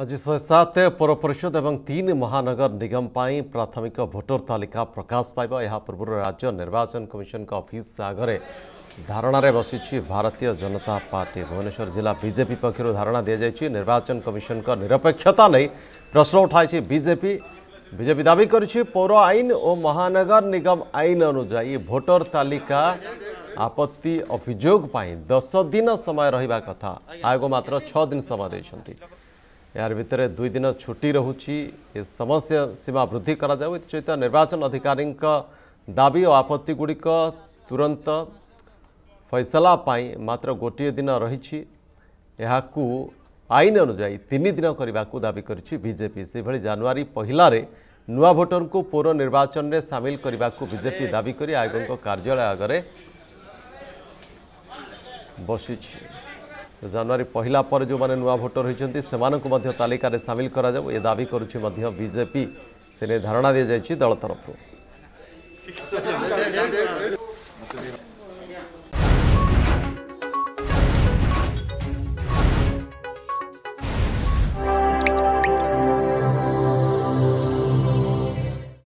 ଆଜି ଶହେ ସାତ ପୌର ପରିଷଦ ଏବଂ ତିନି ମହାନଗର ନିଗମ ପାଇଁ ପ୍ରାଥମିକ ଭୋଟର ତାଲିକା ପ୍ରକାଶ ପାଇବ ଏହା ପୂର୍ବରୁ ରାଜ୍ୟ ନିର୍ବାଚନ କମିଶନଙ୍କ ଅଫିସ୍ ଆଗରେ ଧାରଣାରେ ବସିଛି ଭାରତୀୟ ଜନତା ପାର୍ଟି ଭୁବନେଶ୍ୱର ଜିଲ୍ଲା ବିଜେପି ପକ୍ଷରୁ ଧାରଣା ଦିଆଯାଇଛି ନିର୍ବାଚନ କମିଶନଙ୍କ ନିରପେକ୍ଷତା ନେଇ ପ୍ରଶ୍ନ ଉଠାଇଛି ବିଜେପି ବିଜେପି ଦାବି କରିଛି ପୌର ଆଇନ ଓ ମହାନଗର ନିଗମ ଆଇନ ଅନୁଯାୟୀ ଭୋଟର ତାଲିକା ଆପତ୍ତି ଅଭିଯୋଗ ପାଇଁ ଦଶ ଦିନ ସମୟ ରହିବା କଥା ଆୟୋଗ ମାତ୍ର ଛଅ ଦିନ ସମୟ ଦେଇଛନ୍ତି ଏହାର ଭିତରେ ଦୁଇ ଦିନ ଛୁଟି ରହୁଛି ଏ ସମସ୍ୟା ସୀମା ବୃଦ୍ଧି କରାଯାଉ ଏଥିସହିତ ନିର୍ବାଚନ ଅଧିକାରୀଙ୍କ ଦାବି ଓ ଆପତ୍ତିଗୁଡ଼ିକ ତୁରନ୍ତ ଫଇସଲା ପାଇଁ ମାତ୍ର ଗୋଟିଏ ଦିନ ରହିଛି ଏହାକୁ ଆଇନ ଅନୁଯାୟୀ ତିନି ଦିନ କରିବାକୁ ଦାବି କରିଛି ବିଜେପି ସେଭଳି ଜାନୁଆରୀ ପହିଲାରେ ନୂଆ ଭୋଟରଙ୍କୁ ପୌର ନିର୍ବାଚନରେ ସାମିଲ କରିବାକୁ ବିଜେପି ଦାବି କରି ଆୟୋଗଙ୍କ କାର୍ଯ୍ୟାଳୟ ଆଗରେ ବସିଛି ଜାନୁଆରୀ ପହିଲା ପରେ ଯେଉଁମାନେ ନୂଆ ଭୋଟର ହୋଇଛନ୍ତି ସେମାନଙ୍କୁ ମଧ୍ୟ ତାଲିକାରେ ସାମିଲ କରାଯାଉ ଏ ଦାବି କରୁଛି ମଧ୍ୟ ବିଜେପି ସେ ନେଇ ଧାରଣା ଦିଆଯାଇଛି ଦଳ ତରଫରୁ